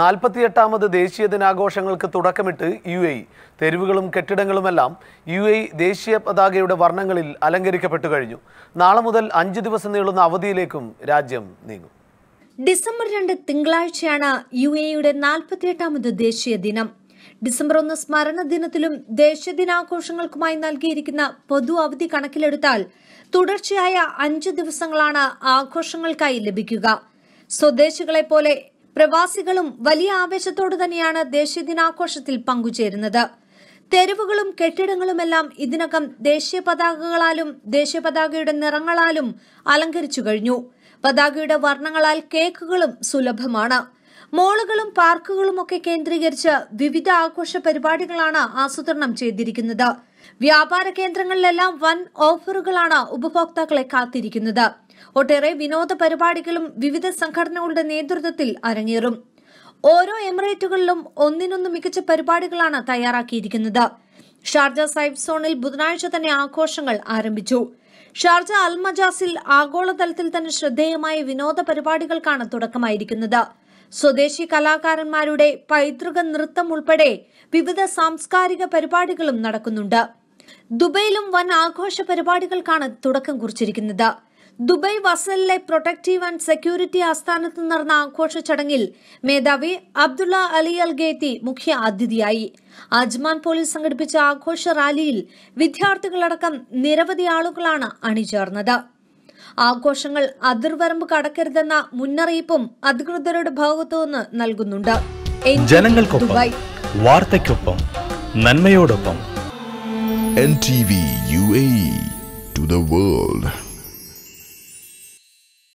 നാൽപ്പത്തിയെട്ടാമത് ദേശീയ ദിനാഘോഷങ്ങൾക്ക് തുടക്കമിട്ട് യു എ തെരുവുകളും കെട്ടിടങ്ങളുമെല്ലാം യു എ ദേശീയ പതാകയുടെ വർണ്ണങ്ങളിൽ അലങ്കരിക്കപ്പെട്ടു കഴിഞ്ഞു നാളെ മുതൽ അഞ്ച് ദിവസം നീളുന്ന അവധിയിലേക്കും രാജ്യം നീങ്ങും ഡിസംബർ രണ്ട് തിങ്കളാഴ്ചയാണ് യു എയുടെ നാൽപ്പത്തിയെട്ടാമത് ദേശീയ ദിനം ഡിസംബർ ഒന്ന് സ്മരണ ദിനത്തിലും ദേശീയ ദിനാഘോഷങ്ങൾക്കുമായി നൽകിയിരിക്കുന്ന പൊതു അവധി കണക്കിലെടുത്താൽ തുടർച്ചയായ അഞ്ച് ദിവസങ്ങളാണ് ആഘോഷങ്ങൾക്കായി ലഭിക്കുക സ്വദേശികളെ പോലെ പ്രവാസികളും വലിയ ആവേശത്തോടു തന്നെയാണ് ദേശീയ ദിനാഘോഷത്തിൽ പങ്കുചേരുന്നത് തെരുവുകളും കെട്ടിടങ്ങളുമെല്ലാം ഇതിനകം ദേശീയ പതാകകളാലും ദേശീയ പതാകയുടെ നിറങ്ങളാലും അലങ്കരിച്ചു കഴിഞ്ഞു പതാകയുടെ വർണ്ണങ്ങളാൽ കേക്കുകളും സുലഭമാണ് മോളുകളും പാർക്കുകളും ഒക്കെ കേന്ദ്രീകരിച്ച് വിവിധ ആഘോഷ പരിപാടികളാണ് ആസൂത്രണം ചെയ്തിരിക്കുന്നത് വ്യാപാര കേന്ദ്രങ്ങളിലെല്ലാം വൻ ഓഫറുകളാണ് ഉപഭോക്താക്കളെ കാത്തിരിക്കുന്നത് ഒട്ടേറെ വിനോദ പരിപാടികളും വിവിധ സംഘടനകളുടെ നേതൃത്വത്തിൽ അരങ്ങേറും ഓരോ എമിറേറ്റുകളിലും ഒന്നിനൊന്ന് മികച്ച പരിപാടികളാണ് തയ്യാറാക്കിയിരിക്കുന്നത് ഷാർജ സൈബ് സോണിൽ ബുധനാഴ്ച തന്നെ ആഘോഷങ്ങൾ ആരംഭിച്ചു ഷാർജ അൽമജാസിൽ ആഗോളതലത്തിൽ തന്നെ ശ്രദ്ധേയമായ വിനോദ പരിപാടികൾക്കാണ് തുടക്കമായിരിക്കുന്നത് സ്വദേശി കലാകാരന്മാരുടെ പൈതൃക നൃത്തം ഉൾപ്പെടെ വിവിധ സാംസ്കാരിക പരിപാടികളും നടക്കുന്നുണ്ട് ദുബൈയിലും വൻ ആഘോഷ പരിപാടികൾക്കാണ് തുടക്കം കുറിച്ചിരിക്കുന്നത് ദുബൈ വസലിലെ പ്രൊട്ടക്റ്റീവ് ആൻഡ് സെക്യൂരിറ്റി ആസ്ഥാനത്ത് നടന്ന ആഘോഷ ചടങ്ങിൽ മേധാവി അബ്ദുള്ള അലി അൽ ഗേത്തി മുഖ്യ അതിഥിയായി അജ്മാൻ പോലീസ് സംഘടിപ്പിച്ച ആഘോഷ റാലിയിൽ വിദ്യാർത്ഥികളടക്കം നിരവധി ആളുകളാണ് അണിചേർന്നത് ആഘോഷങ്ങൾ അതിർവരമ്പ് കടക്കരുതെന്ന മുന്നറിയിപ്പും അധികൃതരുടെ ഭാഗത്തുനിന്ന് നൽകുന്നുണ്ട് ജനങ്ങൾക്കൊപ്പം വാർത്തയ്ക്കൊപ്പം നന്മയോടൊപ്പം വേൾഡ്